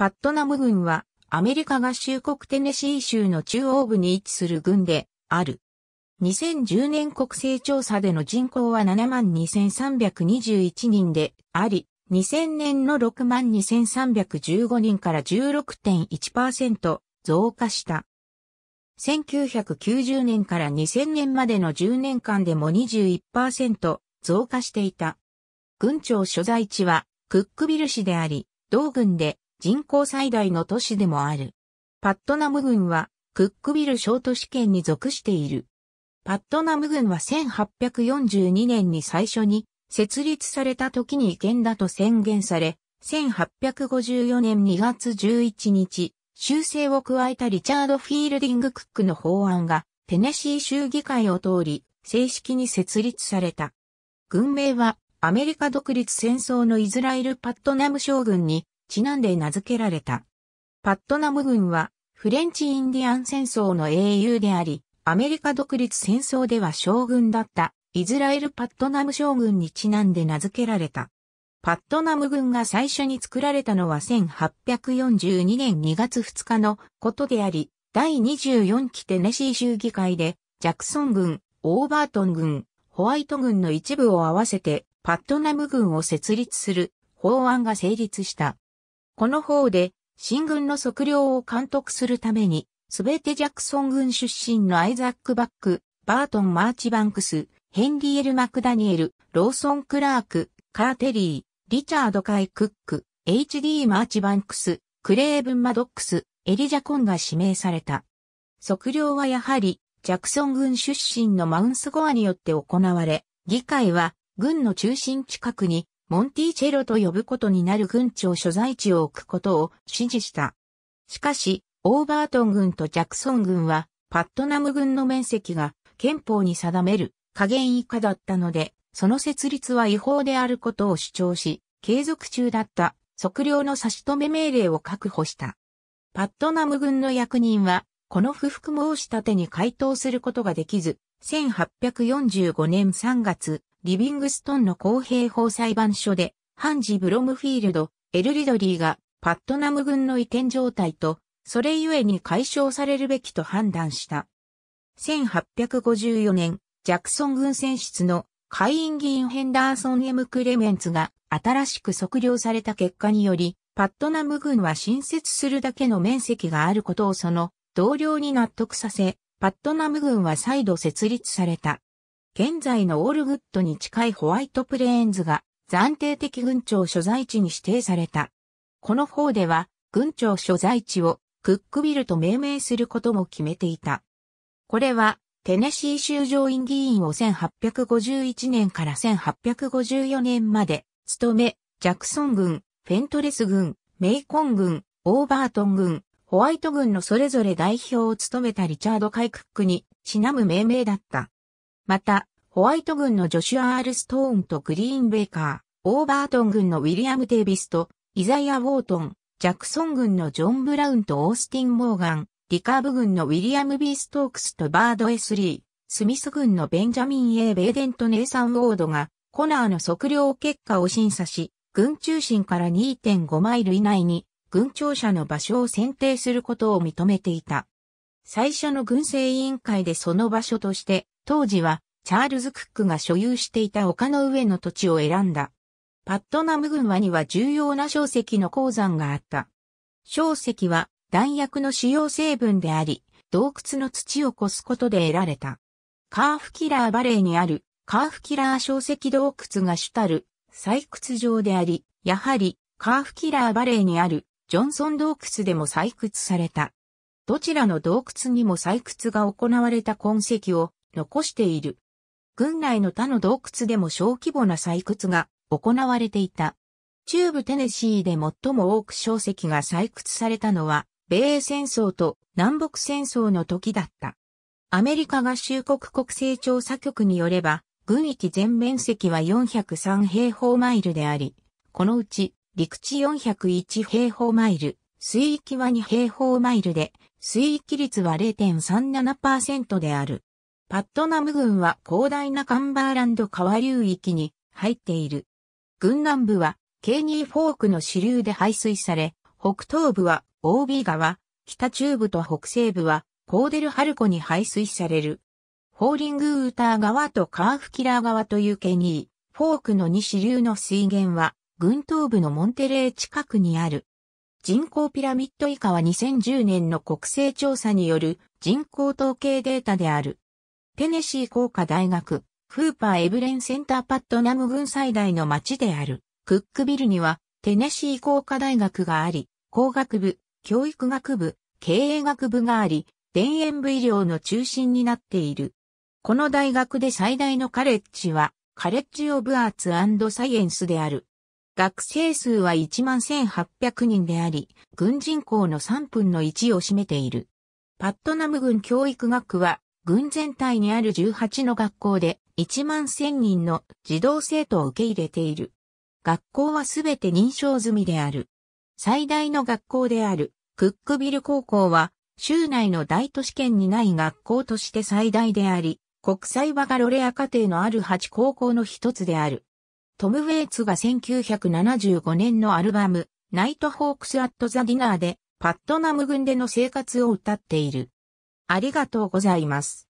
パットナム軍は、アメリカ合衆国テネシー州の中央部に位置する軍で、ある。2010年国勢調査での人口は72,321人であり、2000年の62,315人から16.1%増加した。1990年から2000年までの10年間でも21%増加していた。軍庁所在地はクックビル市であり、同軍で人口最大の都市でもある。パットナム郡はクックビル小都市圏に属している。パットナム郡は1842年に最初に設立された時に違憲だと宣言され、1854年2月11日、修正を加えたリチャード・フィールディング・クックの法案が、テネシー州議会を通り、正式に設立された。軍名は、アメリカ独立戦争のイズラエル・パットナム将軍に、ちなんで名付けられた。パットナム軍はフレンチインディアン戦争の英雄であり、アメリカ独立戦争では将軍だったイズラエルパットナム将軍にちなんで名付けられた。パットナム軍が最初に作られたのは1842年2月2日のことであり、第24期テネシー州議会で、ジャクソン軍、オーバートン軍、ホワイト軍の一部を合わせて、パットナム軍を設立する法案が成立した。この方で、新軍の測量を監督するために、すべてジャクソン軍出身のアイザック・バック、バートン・マーチバンクス、ヘンリエル・マクダニエル、ローソン・クラーク、カーテリー、リチャード・カイ・クック、H.D. マーチバンクス、クレーブン・マドックス、エリジャコンが指名された。測量はやはり、ジャクソン軍出身のマウンスゴアによって行われ、議会は軍の中心近くにモンティチェロと呼ぶことになる軍庁所在地を置くことを指示した。しかし、オーバートン軍とジャクソン軍は、パットナム軍の面積が憲法に定める加減以下だったので、その設立は違法であることを主張し、継続中だった測量の差し止め命令を確保した。パットナム軍の役人は、この不服申し立てに回答することができず、1845年3月、リビングストンの公平法裁判所で、ハンジ・ブロムフィールド、エル・リドリーが、パットナム軍の移転状態と、それゆえに解消されるべきと判断した。1854年、ジャクソン軍選出の会員議員ヘンダーソン・ M・ クレメンツが新しく測量された結果により、パットナム軍は新設するだけの面積があることをその同僚に納得させ、パットナム軍は再度設立された。現在のオールグッドに近いホワイトプレーンズが暫定的軍庁所在地に指定された。この方では、軍庁所在地をクックビルと命名することも決めていた。これは、テネシー州上院議員を1851年から1854年まで、務め、ジャクソン軍、フェントレス軍、メイコン軍、オーバートン軍、ホワイト軍のそれぞれ代表を務めたリチャード・カイ・クックにちなむ命名だった。また、ホワイト軍のジョシュア・アール・ストーンとグリーン・ベイカー、オーバートン軍のウィリアム・デイビスと、イザイア・ウォートン、ジャクソン軍のジョン・ブラウンとオースティン・モーガン、リカーブ軍のウィリアム・ビー・ストークスとバード・エスリー、スミス軍のベンジャミン・エー・ベイデンとネイサン・ウォードが、コナーの測量結果を審査し、軍中心から2.5マイル以内に、軍庁舎の場所を選定することを認めていた。最初の軍政委員会でその場所として、当時はチャールズ・クックが所有していた丘の上の土地を選んだ。パットナム群馬には重要な小石の鉱山があった。小石は弾薬の主要成分であり、洞窟の土をこすことで得られた。カーフキラーバレーにあるカーフキラー小石洞窟が主たる採掘場であり、やはりカーフキラーバレーにあるジョンソン洞窟でも採掘された。どちらの洞窟にも採掘が行われた痕跡を残している。軍内の他の洞窟でも小規模な採掘が行われていた。中部テネシーで最も多く小石が採掘されたのは、米英戦争と南北戦争の時だった。アメリカ合衆国国勢調査局によれば、軍域全面積は403平方マイルであり、このうち陸地401平方マイル、水域は2平方マイルで、水域率は0.37%である。パットナム郡は広大なカンバーランド川流域に入っている。郡南部はケーニーフォークの支流で排水され、北東部はオービー川、北中部と北西部はコーデルハルコに排水される。ホーリングウーター川とカーフキラー川というケニー、フォークの2支流の水源は、群東部のモンテレー近くにある。人口ピラミッド以下は2010年の国勢調査による人口統計データである。テネシー工科大学、フーパー・エブレン・センターパットナム軍最大の町である、クックビルには、テネシー工科大学があり、工学部、教育学部、経営学部があり、田園部医療の中心になっている。この大学で最大のカレッジは、カレッジ・オブ・アーツ・サイエンスである。学生数は11,800人であり、軍人口の3分の1を占めている。パットナム軍教育学は、軍全体にある18の学校で1万1000人の児童生徒を受け入れている。学校はすべて認証済みである。最大の学校であるクックビル高校は州内の大都市圏にない学校として最大であり、国際バカロレア課程のある8高校の一つである。トム・ウェイツが1975年のアルバム、ナイトホークス・アット・ザ・ディナーで、パットナム軍での生活を歌っている。ありがとうございます。